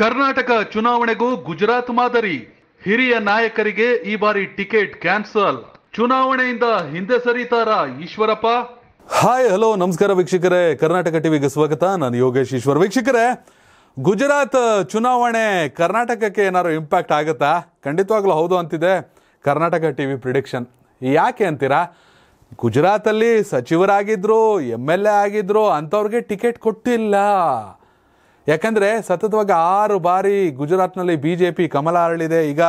ಕರ್ನಾಟಕ ಚುನಾವಣೆಗೂ ಗುಜರಾತ್ ಮಾದರಿ ಹಿರಿಯ ನಾಯಕರಿಗೆ ಈ ಬಾರಿ ಟಿಕೆಟ್ ಕ್ಯಾನ್ಸಲ್ ಚುನಾವಣೆಯಿಂದ ಹಿಂದೆ ಸರಿತಾರಾ ಈಶ್ವರಪ್ಪ ಹಾಯ್ ಹಲೋ ನಮಸ್ಕಾರ ವೀಕ್ಷಕರೇ ಕರ್ನಾಟಕ ಟಿವಿಗೆ ಸ್ವಾಗತ ನಾನು ಯೋಗೇಶ್ ಈಶ್ವರ್ ವೀಕ್ಷಕರೇ ಗುಜರಾತ್ ಚುನಾವಣೆ ಕರ್ನಾಟಕಕ್ಕೆ ಏನಾದ್ರು ಇಂಪ್ಯಾಕ್ಟ್ ಆಗುತ್ತಾ ಖಂಡಿತವಾಗ್ಲೂ ಹೌದು ಅಂತಿದೆ ಕರ್ನಾಟಕ ಟಿವಿ ಪ್ರಿಡಿಕ್ಷನ್ ಯಾಕೆ ಅಂತೀರಾ ಗುಜರಾತಲ್ಲಿ ಸಚಿವರಾಗಿದ್ರು ಎಂ ಎಲ್ ಎ ಆಗಿದ್ರು ಅಂಥವ್ರಿಗೆ ಟಿಕೆಟ್ ಕೊಟ್ಟಿಲ್ಲ ಯಾಕಂದರೆ ಸತತವಾಗಿ ಆರು ಬಾರಿ ಗುಜರಾತ್ನಲ್ಲಿ ಬಿ ಜೆ ಪಿ ಕಮಲ ಅರಳಿದೆ ಈಗ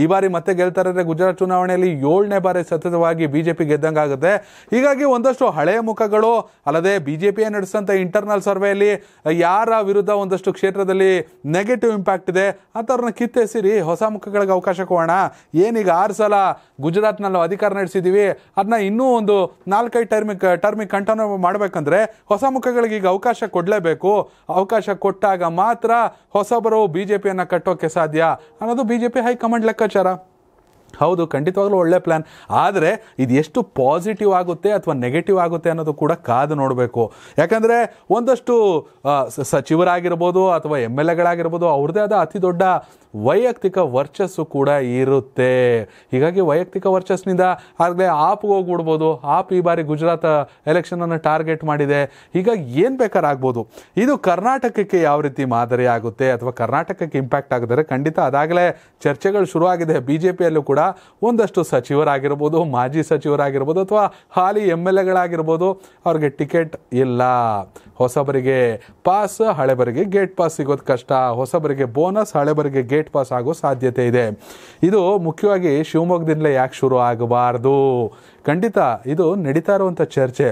ಈ ಬಾರಿ ಮತ್ತೆ ಗೆಲ್ತಾರೆ ಅಂದರೆ ಗುಜರಾತ್ ಚುನಾವಣೆಯಲ್ಲಿ ಏಳನೇ ಬಾರಿ ಸತತವಾಗಿ ಬಿ ಜೆ ಪಿ ಆಗುತ್ತೆ ಹೀಗಾಗಿ ಒಂದಷ್ಟು ಹಳೆಯ ಮುಖಗಳು ಅಲ್ಲದೆ ಬಿ ಜೆ ಪಿಯ ನಡೆಸಿದಂಥ ಇಂಟರ್ನಲ್ ಸರ್ವೆಯಲ್ಲಿ ಯಾರ ವಿರುದ್ಧ ಒಂದಷ್ಟು ಕ್ಷೇತ್ರದಲ್ಲಿ ನೆಗೆಟಿವ್ ಇಂಪ್ಯಾಕ್ಟ್ ಇದೆ ಅಂಥವ್ರನ್ನ ಕಿತ್ತೆಸಿರಿ ಹೊಸ ಮುಖಗಳಿಗೆ ಅವಕಾಶ ಕೊಡೋಣ ಏನೀಗ ಆರು ಸಲ ಗುಜರಾತ್ನಲ್ಲಿ ಅಧಿಕಾರ ನಡೆಸಿದ್ದೀವಿ ಅದನ್ನ ಇನ್ನೂ ಒಂದು ನಾಲ್ಕೈದು ಟರ್ಮಿಗೆ ಟರ್ಮಿಗೆ ಕಂಟನ್ಯೂ ಮಾಡಬೇಕಂದ್ರೆ ಹೊಸ ಮುಖಗಳಿಗೆ ಈಗ ಅವಕಾಶ ಕೊಡಲೇಬೇಕು ಅವಕಾಶ ಕೊಟ್ಟು ಕೊಟ್ಟಾಗ ಮಾತ್ರ ಹೊಸಬರು ಬಿ ಜೆ ಪಿಯನ್ನು ಕಟ್ಟೋಕ್ಕೆ ಸಾಧ್ಯ ಅನ್ನೋದು ಬಿ ಜೆ ಪಿ ಹೈಕಮಾಂಡ್ ಲೆಕ್ಕಾಚಾರ ಹೌದು ಖಂಡಿತವಾಗ್ಲೂ ಒಳ್ಳೆ ಪ್ಲ್ಯಾನ್ ಆದರೆ ಇದು ಎಷ್ಟು ಪಾಸಿಟಿವ್ ಆಗುತ್ತೆ ಅಥವಾ ನೆಗೆಟಿವ್ ಆಗುತ್ತೆ ಅನ್ನೋದು ಕೂಡ ಕಾದು ನೋಡಬೇಕು ಯಾಕಂದರೆ ಒಂದಷ್ಟು ಸಚಿವರಾಗಿರ್ಬೋದು ಅಥವಾ ಎಮ್ ಎಲ್ ಎಗಳಾಗಿರ್ಬೋದು ಅವ್ರದ್ದೇ ಆದ ಅತಿ ದೊಡ್ಡ ವೈಯಕ್ತಿಕ ವರ್ಚಸ್ಸು ಕೂಡ ಇರುತ್ತೆ ಹೀಗಾಗಿ ವೈಯಕ್ತಿಕ ವರ್ಚಸ್ನಿಂದ ಆಗಲೇ ಆಪ್ಗೆ ಹೋಗ್ಬಿಡ್ಬೋದು ಆಪ್ ಈ ಬಾರಿ ಗುಜರಾತ್ ಎಲೆಕ್ಷನನ್ನು ಟಾರ್ಗೆಟ್ ಮಾಡಿದೆ ಹೀಗಾಗಿ ಏನು ಬೇಕಾದ್ರೆ ಇದು ಕರ್ನಾಟಕಕ್ಕೆ ಯಾವ ರೀತಿ ಮಾದರಿ ಆಗುತ್ತೆ ಅಥವಾ ಕರ್ನಾಟಕಕ್ಕೆ ಇಂಪ್ಯಾಕ್ಟ್ ಆಗಿದರೆ ಖಂಡಿತ ಅದಾಗಲೇ ಚರ್ಚೆಗಳು ಶುರುವಾಗಿದೆ ಬಿ ಜೆ ಪಿಯಲ್ಲೂ ಕೂಡ ಒಂದಷ್ಟು ಸಚಿವರಾಗಿರ್ಬೋದು ಮಾಜಿ ಸಚಿವರಾಗಿರ್ಬೋದು ಅಥವಾ ಹಾಲಿ ಎಮ್ ಎಲ್ ಎಗಳಾಗಿರ್ಬೋದು ಅವ್ರಿಗೆ ಟಿಕೆಟ್ ಇಲ್ಲ ಹೊಸಬರಿಗೆ ಪಾಸ್ ಹಳೆಬರಿಗೆ ಗೇಟ್ ಪಾಸ್ ಸಿಗೋದು ಕಷ್ಟ ಹೊಸಬರಿಗೆ ಬೋನಸ್ ಹಳೆಬರಿಗೆ ಗೇಟ್ ಪಾಸ್ ಆಗೋ ಸಾಧ್ಯತೆ ಇದೆ ಇದು ಮುಖ್ಯವಾಗಿ ಶಿವಮೊಗ್ಗದಿಂದಲೇ ಯಾಕೆ ಶುರು ಆಗಬಾರ್ದು ಖಂಡಿತ ಇದು ನಡೀತಾ ಇರುವಂಥ ಚರ್ಚೆ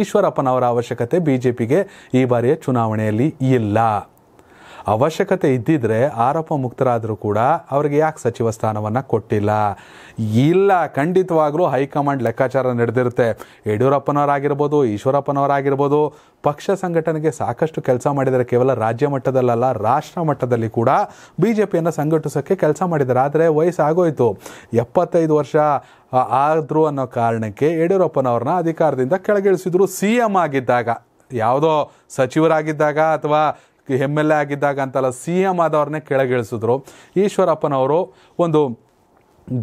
ಈಶ್ವರಪ್ಪನವರ ಅವಶ್ಯಕತೆ ಬಿ ಈ ಬಾರಿಯ ಚುನಾವಣೆಯಲ್ಲಿ ಇಲ್ಲ ಅವಶ್ಯಕತೆ ಇದ್ದಿದ್ರೆ ಆರೋಪ ಮುಕ್ತರಾದರೂ ಕೂಡ ಅವರಿಗೆ ಯಾಕೆ ಸಚಿವ ಸ್ಥಾನವನ್ನು ಕೊಟ್ಟಿಲ್ಲ ಇಲ್ಲ ಖಂಡಿತವಾಗಲೂ ಹೈಕಮಾಂಡ್ ಲೆಕ್ಕಾಚಾರ ನಡೆದಿರುತ್ತೆ ಯಡಿಯೂರಪ್ಪನವರಾಗಿರ್ಬೋದು ಈಶ್ವರಪ್ಪನವರಾಗಿರ್ಬೋದು ಪಕ್ಷ ಸಂಘಟನೆಗೆ ಸಾಕಷ್ಟು ಕೆಲಸ ಮಾಡಿದರೆ ಕೇವಲ ರಾಜ್ಯ ಮಟ್ಟದಲ್ಲಲ್ಲ ರಾಷ್ಟ್ರ ಮಟ್ಟದಲ್ಲಿ ಕೂಡ ಬಿ ಜೆ ಪಿಯನ್ನು ಸಂಘಟಿಸೋಕ್ಕೆ ಕೆಲಸ ಮಾಡಿದ್ದಾರೆ ಆದರೆ ವಯಸ್ಸಾಗೋಯಿತು ಎಪ್ಪತ್ತೈದು ವರ್ಷ ಆದರು ಅನ್ನೋ ಕಾರಣಕ್ಕೆ ಯಡಿಯೂರಪ್ಪನವ್ರನ್ನ ಅಧಿಕಾರದಿಂದ ಕೆಳಗಿಳಿಸಿದ್ರು ಸಿ ಎಂ ಆಗಿದ್ದಾಗ ಯಾವುದೋ ಸಚಿವರಾಗಿದ್ದಾಗ ಅಥವಾ ಎಮ್ ಎಲ್ ಎ ಆಗಿದ್ದಾಗ ಅಂತಲ್ಲ ಸಿ ಎಂ ಆದವ್ರನ್ನೇ ಕೆಳಗಿಳಿಸಿದ್ರು ಈಶ್ವರಪ್ಪನವರು ಒಂದು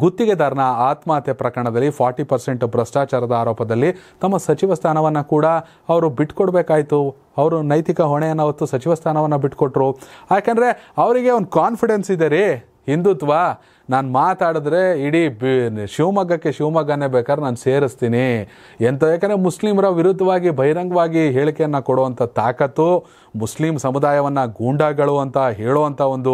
ಗುತ್ತಿಗೆದಾರನ ಆತ್ಮಹತ್ಯೆ ಪ್ರಕರಣದಲ್ಲಿ ಫಾರ್ಟಿ ಪರ್ಸೆಂಟ್ ಭ್ರಷ್ಟಾಚಾರದ ಆರೋಪದಲ್ಲಿ ತಮ್ಮ ಸಚಿವ ಸ್ಥಾನವನ್ನು ಕೂಡ ಅವರು ಬಿಟ್ಕೊಡ್ಬೇಕಾಯ್ತು ಅವರು ನೈತಿಕ ಹೊಣೆಯನ್ನು ಹೊತ್ತು ಸಚಿವ ಸ್ಥಾನವನ್ನು ಬಿಟ್ಕೊಟ್ರು ಯಾಕಂದರೆ ಅವರಿಗೆ ಒಂದು ಕಾನ್ಫಿಡೆನ್ಸ್ ಇದೆ ರೀ ಹಿಂದುತ್ವ ನಾನು ಮಾತಾಡಿದ್ರೆ ಇಡೀ ಬಿ ಶಿವಮೊಗ್ಗಕ್ಕೆ ಶಿವಮೊಗ್ಗನೇ ಬೇಕಾದ್ರೆ ನಾನು ಸೇರಿಸ್ತೀನಿ ಎಂಥ ಯಾಕಂದರೆ ಮುಸ್ಲಿಮರ ವಿರುದ್ಧವಾಗಿ ಬಹಿರಂಗವಾಗಿ ಹೇಳಿಕೆಯನ್ನು ಕೊಡುವಂಥ ತಾಕತ್ತು ಮುಸ್ಲಿಂ ಸಮುದಾಯವನ್ನು ಗೂಂಡಾಗಳು ಅಂತ ಹೇಳುವಂಥ ಒಂದು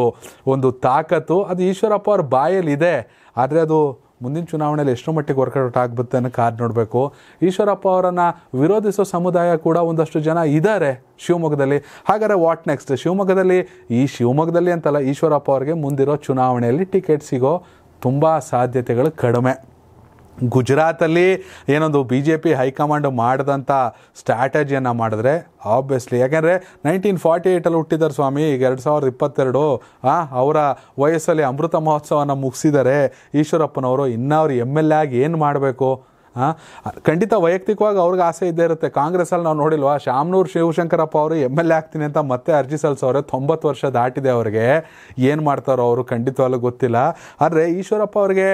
ಒಂದು ತಾಕತ್ತು ಅದು ಈಶ್ವರಪ್ಪ ಅವ್ರ ಬಾಯಲ್ಲಿ ಇದೆ ಆದರೆ ಅದು ಮುಂದಿನ ಚುನಾವಣೆಯಲ್ಲಿ ಎಷ್ಟು ಮಟ್ಟಿಗೆ ವರ್ಕೌಟ್ ಆಗುತ್ತೆ ಅನ್ನೋ ಕಾರ್ ನೋಡಬೇಕು ಈಶ್ವರಪ್ಪ ಅವರನ್ನು ವಿರೋಧಿಸೋ ಸಮುದಾಯ ಕೂಡ ಒಂದಷ್ಟು ಜನ ಇದ್ದಾರೆ ಶಿವಮೊಗ್ಗದಲ್ಲಿ ಹಾಗಾದರೆ ವಾಟ್ ನೆಕ್ಸ್ಟ್ ಶಿವಮೊಗ್ಗದಲ್ಲಿ ಈ ಶಿವಮೊಗ್ಗದಲ್ಲಿ ಅಂತಲ್ಲ ಈಶ್ವರಪ್ಪ ಅವರಿಗೆ ಮುಂದಿರೋ ಚುನಾವಣೆಯಲ್ಲಿ ಟಿಕೆಟ್ ಸಿಗೋ ತುಂಬ ಸಾಧ್ಯತೆಗಳು ಕಡಿಮೆ ಗುಜರಾತಲ್ಲಿ ಏನೊಂದು ಬಿ ಜೆ ಪಿ ಹೈಕಮಾಂಡ್ ಮಾಡಿದಂಥ ಸ್ಟ್ರಾಟಜಿಯನ್ನು ಮಾಡಿದ್ರೆ ಆಬ್ವಿಯಸ್ಲಿ ಯಾಕೆಂದರೆ ನೈನ್ಟೀನ್ ಫಾರ್ಟಿ ಏಯ್ಟಲ್ಲಿ ಹುಟ್ಟಿದ್ದಾರೆ ಸ್ವಾಮಿ ಈಗ ಎರಡು ಸಾವಿರದ ಇಪ್ಪತ್ತೆರಡು ಅವರ ವಯಸ್ಸಲ್ಲಿ ಅಮೃತ ಮಹೋತ್ಸವನ ಮುಗಿಸಿದರೆ ಈಶ್ವರಪ್ಪನವರು ಇನ್ನವ್ರು ಎಮ್ ಎಲ್ ಎ ಆಗಿ ಏನು ಮಾಡಬೇಕು ಹಾಂ ಖಂಡಿತ ವೈಯಕ್ತಿಕವಾಗಿ ಅವ್ರಿಗೆ ಆಸೆ ಇದ್ದೇ ಇರುತ್ತೆ ಕಾಂಗ್ರೆಸ್ಸಲ್ಲಿ ನಾವು ನೋಡಿಲ್ವಾ ಶಾಮನೂರು ಶಿವಶಂಕರಪ್ಪ ಅವರು ಎಮ್ ಎಲ್ ಎ ಆಗ್ತೀನಿ ಅಂತ ಮತ್ತೆ ಅರ್ಜಿ ಸಲ್ಲಿಸೋರೆ ತೊಂಬತ್ತು ವರ್ಷ ದಾಟಿದೆ ಅವ್ರಿಗೆ ಏನು ಮಾಡ್ತಾರೋ ಅವರು ಖಂಡಿತವಾಗ್ಲೂ ಗೊತ್ತಿಲ್ಲ ಆದರೆ ಈಶ್ವರಪ್ಪ ಅವ್ರಿಗೆ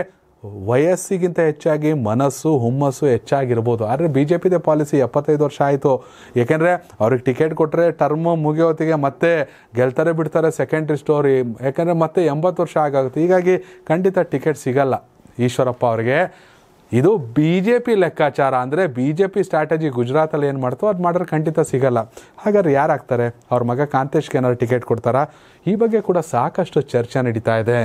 ವಯಸ್ಸಿಗಿಂತ ಹೆಚ್ಚಾಗಿ ಮನಸ್ಸು ಹುಮ್ಮಸ್ಸು ಹೆಚ್ಚಾಗಿರ್ಬೋದು ಆದರೆ ಬಿ ಜೆ ಪಿದೇ ಪಾಲಿಸಿ ಎಪ್ಪತ್ತೈದು ವರ್ಷ ಆಯಿತು ಏಕೆಂದರೆ ಅವ್ರಿಗೆ ಟಿಕೆಟ್ ಕೊಟ್ಟರೆ ಟರ್ಮು ಮುಗಿಯೋತಿಗೆ ಮತ್ತೆ ಗೆಲ್ತಾರೆ ಬಿಡ್ತಾರೆ ಸೆಕೆಂಡ್ರಿ ಸ್ಟೋರಿ ಯಾಕೆಂದರೆ ಮತ್ತೆ ಎಂಬತ್ತು ವರ್ಷ ಆಗುತ್ತೆ ಹೀಗಾಗಿ ಖಂಡಿತ ಟಿಕೆಟ್ ಸಿಗಲ್ಲ ಈಶ್ವರಪ್ಪ ಅವರಿಗೆ ಇದು ಬಿ ಜೆ ಪಿ ಲೆಕ್ಕಾಚಾರ ಅಂದರೆ ಬಿ ಜೆ ಪಿ ಸ್ಟ್ರಾಟಜಿ ಗುಜರಾತಲ್ಲಿ ಏನು ಮಾಡ್ತೋ ಅದು ಮಾಡಿದ್ರೆ ಖಂಡಿತ ಸಿಗಲ್ಲ ಹಾಗಾದ್ರೆ ಆಗ್ತಾರೆ ಅವ್ರ ಮಗ ಕಾಂತೇಶ್ಗೆ ಏನಾದ್ರು ಟಿಕೆಟ್ ಕೊಡ್ತಾರಾ ಈ ಬಗ್ಗೆ ಕೂಡ ಸಾಕಷ್ಟು ಚರ್ಚೆ ನಡೀತಾ ಇದೆ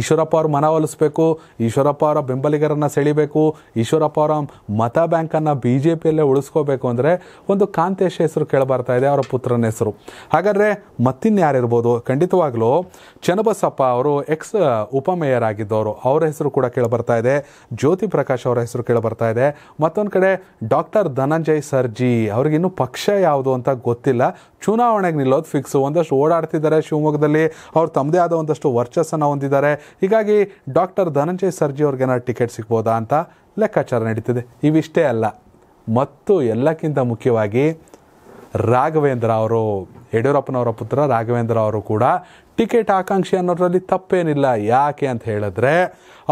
ಈಶ್ವರಪ್ಪ ಅವರು ಒಲಿಸ್ಬೇಕು ಈಶ್ವರಪ್ಪ ಅವರ ಬೆಂಬಲಿಗರನ್ನು ಸೆಳಿಬೇಕು ಈಶ್ವರಪ್ಪ ಅವರ ಮತ ಬ್ಯಾಂಕನ್ನು ಬಿ ಜೆ ಪಿಯಲ್ಲೇ ಉಳಿಸ್ಕೋಬೇಕು ಅಂದರೆ ಒಂದು ಕಾಂತೇಶ ಹೆಸರು ಕೇಳಬರ್ತಾ ಇದೆ ಅವರ ಪುತ್ರನ ಹೆಸರು ಹಾಗಾದರೆ ಮತ್ತಿನ್ಯಾರಿರ್ಬೋದು ಖಂಡಿತವಾಗ್ಲೂ ಚನ್ನಬಸಪ್ಪ ಅವರು ಎಕ್ಸ್ ಉಪಮೇಯರ್ ಆಗಿದ್ದವರು ಅವರ ಹೆಸರು ಕೂಡ ಕೇಳಬರ್ತಾ ಇದೆ ಜ್ಯೋತಿ ಪ್ರಕಾಶ್ ಅವರ ಹೆಸರು ಕೇಳಬರ್ತಾ ಇದೆ ಮತ್ತೊಂದು ಕಡೆ ಡಾಕ್ಟರ್ ಧನಂಜಯ್ ಸರ್ಜಿ ಅವ್ರಿಗಿನ್ನೂ ಪಕ್ಷ ಯಾವುದು ಅಂತ ಗೊತ್ತಿಲ್ಲ ಚುನಾವಣೆಗೆ ನಿಲ್ಲೋದು ಫಿಕ್ಸ್ ಒಂದಷ್ಟು ಓಡಾಡ್ತಿದ್ದಾರೆ ಶಿವಮೊಗ್ಗದಲ್ಲಿ ಅವ್ರು ತಮ್ಮದೇ ಆದ ಒಂದಷ್ಟು ವರ್ಚಸ್ಸನ್ನು ಹೊಂದಿದ್ದಾರೆ ಹೀಗಾಗಿ ಡಾಕ್ಟರ್ ಧನಂಜಯ್ ಸರ್ಜಿ ಅವ್ರಿಗೇನಾದ್ರು ಟಿಕೆಟ್ ಸಿಗ್ಬೋದಾ ಅಂತ ಲೆಕ್ಕಾಚಾರ ನಡೀತಿದೆ ಇವಿಷ್ಟೇ ಅಲ್ಲ ಮತ್ತು ಎಲ್ಲಕ್ಕಿಂತ ಮುಖ್ಯವಾಗಿ ರಾಘವೇಂದ್ರ ಅವರು ಯಡಿಯೂರಪ್ಪನವರ ಪುತ್ರ ರಾಘವೇಂದ್ರ ಅವರು ಕೂಡ ಟಿಕೆಟ್ ಆಕಾಂಕ್ಷಿ ಅನ್ನೋದರಲ್ಲಿ ತಪ್ಪೇನಿಲ್ಲ ಯಾಕೆ ಅಂತ ಹೇಳಿದ್ರೆ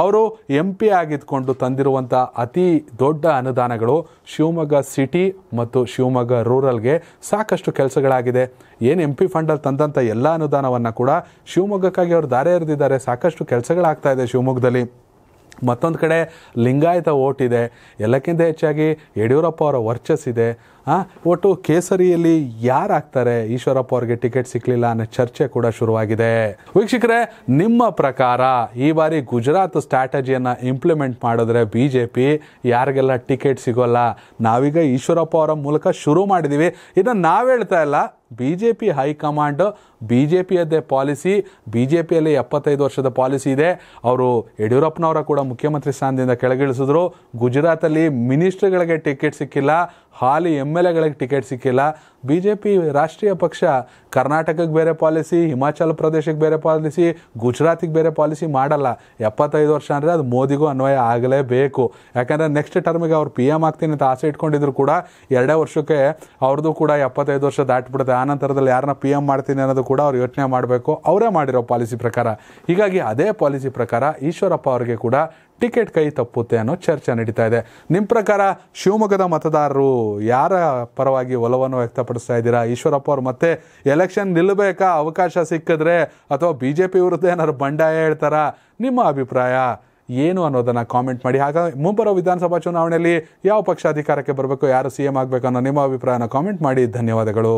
ಅವರು ಎಂ ಪಿ ಆಗಿದ್ಕೊಂಡು ತಂದಿರುವಂಥ ಅತಿ ದೊಡ್ಡ ಅನುದಾನಗಳು ಶಿವಮೊಗ್ಗ ಸಿಟಿ ಮತ್ತು ಶಿವಮೊಗ್ಗ ರೂರಲ್ಗೆ ಸಾಕಷ್ಟು ಕೆಲಸಗಳಾಗಿದೆ ಏನು ಎಂ ಪಿ ಫಂಡಲ್ಲಿ ತಂದಂಥ ಎಲ್ಲ ಅನುದಾನವನ್ನು ಕೂಡ ಶಿವಮೊಗ್ಗಕ್ಕಾಗಿ ಅವರು ದಾರೆ ಎರೆದಿದ್ದಾರೆ ಸಾಕಷ್ಟು ಕೆಲಸಗಳಾಗ್ತಾ ಇದೆ ಶಿವಮೊಗ್ಗದಲ್ಲಿ ಮತ್ತೊಂದು ಕಡೆ ಲಿಂಗಾಯತ ಇದೆ ಎಲ್ಲಕ್ಕಿಂತ ಹೆಚ್ಚಾಗಿ ಯಡಿಯೂರಪ್ಪ ಅವರ ವರ್ಚಸ್ಸಿದೆ ಹಾಂ ಒಟ್ಟು ಕೇಸರಿಯಲ್ಲಿ ಯಾರಾಗ್ತಾರೆ ಈಶ್ವರಪ್ಪ ಅವ್ರಿಗೆ ಟಿಕೆಟ್ ಸಿಕ್ಕಲಿಲ್ಲ ಅನ್ನೋ ಚರ್ಚೆ ಕೂಡ ಶುರುವಾಗಿದೆ ವೀಕ್ಷಕರೇ ನಿಮ್ಮ ಪ್ರಕಾರ ಈ ಬಾರಿ ಗುಜರಾತ್ ಸ್ಟ್ರಾಟಜಿಯನ್ನು ಇಂಪ್ಲಿಮೆಂಟ್ ಮಾಡಿದ್ರೆ ಬಿ ಜೆ ಪಿ ಯಾರಿಗೆಲ್ಲ ಟಿಕೆಟ್ ಸಿಗೋಲ್ಲ ನಾವೀಗ ಈಶ್ವರಪ್ಪ ಅವರ ಮೂಲಕ ಶುರು ಮಾಡಿದ್ದೀವಿ ಇದನ್ನು ನಾವು ಹೇಳ್ತಾ ಇಲ್ಲ B J P high command B J ಪಿಯದ್ದೇ ಪಾಲಿಸಿ ಬಿ ಜೆ ಪಿಯಲ್ಲಿ ಎಪ್ಪತ್ತೈದು ವರ್ಷದ ಪಾಲಿಸಿ ಇದೆ ಅವರು ಯಡಿಯೂರಪ್ಪನವರ ಕೂಡ ಮುಖ್ಯಮಂತ್ರಿ ಸ್ಥಾನದಿಂದ ಕೆಳಗಿಳಿಸಿದ್ರು ಗುಜರಾತಲ್ಲಿ ಮಿನಿಸ್ಟ್ರಿಗಳಿಗೆ ಟಿಕೆಟ್ ಸಿಕ್ಕಿಲ್ಲ ಹಾಲಿ ಎಮ್ ಎಲ್ ಎಗಳಿಗೆ ಟಿಕೆಟ್ ಸಿಕ್ಕಿಲ್ಲ ಬಿ ಜೆ ಪಿ ರಾಷ್ಟ್ರೀಯ ಪಕ್ಷ ಕರ್ನಾಟಕಕ್ಕೆ ಬೇರೆ ಪಾಲಿಸಿ ಹಿಮಾಚಲ ಪ್ರದೇಶಕ್ಕೆ ಬೇರೆ ಪಾಲಿಸಿ ಗುಜರಾತಿಗೆ ಬೇರೆ ಪಾಲಿಸಿ ಮಾಡಲ್ಲ ಎಪ್ಪತ್ತೈದು ವರ್ಷ ಅಂದರೆ ಅದು ಮೋದಿಗೂ ಅನ್ವಯ ಆಗಲೇಬೇಕು ಯಾಕಂದರೆ ನೆಕ್ಸ್ಟ್ ಟರ್ಮಿಗೆ ಅವ್ರು ಪಿ ಎಮ್ ಆಗ್ತೀನಿ ಅಂತ ಆಸೆ ಇಟ್ಕೊಂಡಿದ್ರು ಕೂಡ ಎರಡೇ ವರ್ಷಕ್ಕೆ ಅವ್ರದ್ದು ಕೂಡ ಎಪ್ಪತ್ತೈದು ವರ್ಷ ದಾಟಿಬಿಡುತ್ತೆ ಆನಂತರದಲ್ಲಿ ಯಾರನ್ನ ಪಿ ಎಮ್ ಮಾಡ್ತೀನಿ ಅನ್ನೋದು ಕೂಡ ಅವ್ರು ಯೋಚನೆ ಮಾಡಬೇಕು ಅವರೇ ಮಾಡಿರೋ ಪಾಲಿಸಿ ಪ್ರಕಾರ ಹೀಗಾಗಿ ಅದೇ ಪಾಲಿಸಿ ಪ್ರಕಾರ ಈಶ್ವರಪ್ಪ ಅವರಿಗೆ ಕೂಡ ಟಿಕೆಟ್ ಕೈ ತಪ್ಪುತ್ತೆ ಅನ್ನೋ ಚರ್ಚೆ ನಡೀತಾ ಇದೆ ನಿಮ್ಮ ಪ್ರಕಾರ ಶಿವಮೊಗ್ಗದ ಮತದಾರರು ಯಾರ ಪರವಾಗಿ ಒಲವನ್ನು ವ್ಯಕ್ತಪಡಿಸ್ತಾ ಇದ್ದೀರಾ ಈಶ್ವರಪ್ಪ ಅವರು ಮತ್ತೆ ಎಲೆಕ್ಷನ್ ನಿಲ್ಲಬೇಕಾ ಅವಕಾಶ ಸಿಕ್ಕಿದ್ರೆ ಅಥವಾ ಬಿ ಜೆ ಪಿ ವಿರುದ್ಧ ಏನಾದ್ರು ಬಂಡಾಯ ಹೇಳ್ತಾರಾ ನಿಮ್ಮ ಅಭಿಪ್ರಾಯ ಏನು ಅನ್ನೋದನ್ನು ಕಾಮೆಂಟ್ ಮಾಡಿ ಹಾಗಾಗಿ ಮುಂಬರುವ ವಿಧಾನಸಭಾ ಚುನಾವಣೆಯಲ್ಲಿ ಯಾವ ಪಕ್ಷ ಅಧಿಕಾರಕ್ಕೆ ಬರಬೇಕು ಯಾರು ಸಿ ಎಂ ಆಗಬೇಕು ಅನ್ನೋ ನಿಮ್ಮ ಅಭಿಪ್ರಾಯನ ಕಾಮೆಂಟ್ ಮಾಡಿ ಧನ್ಯವಾದಗಳು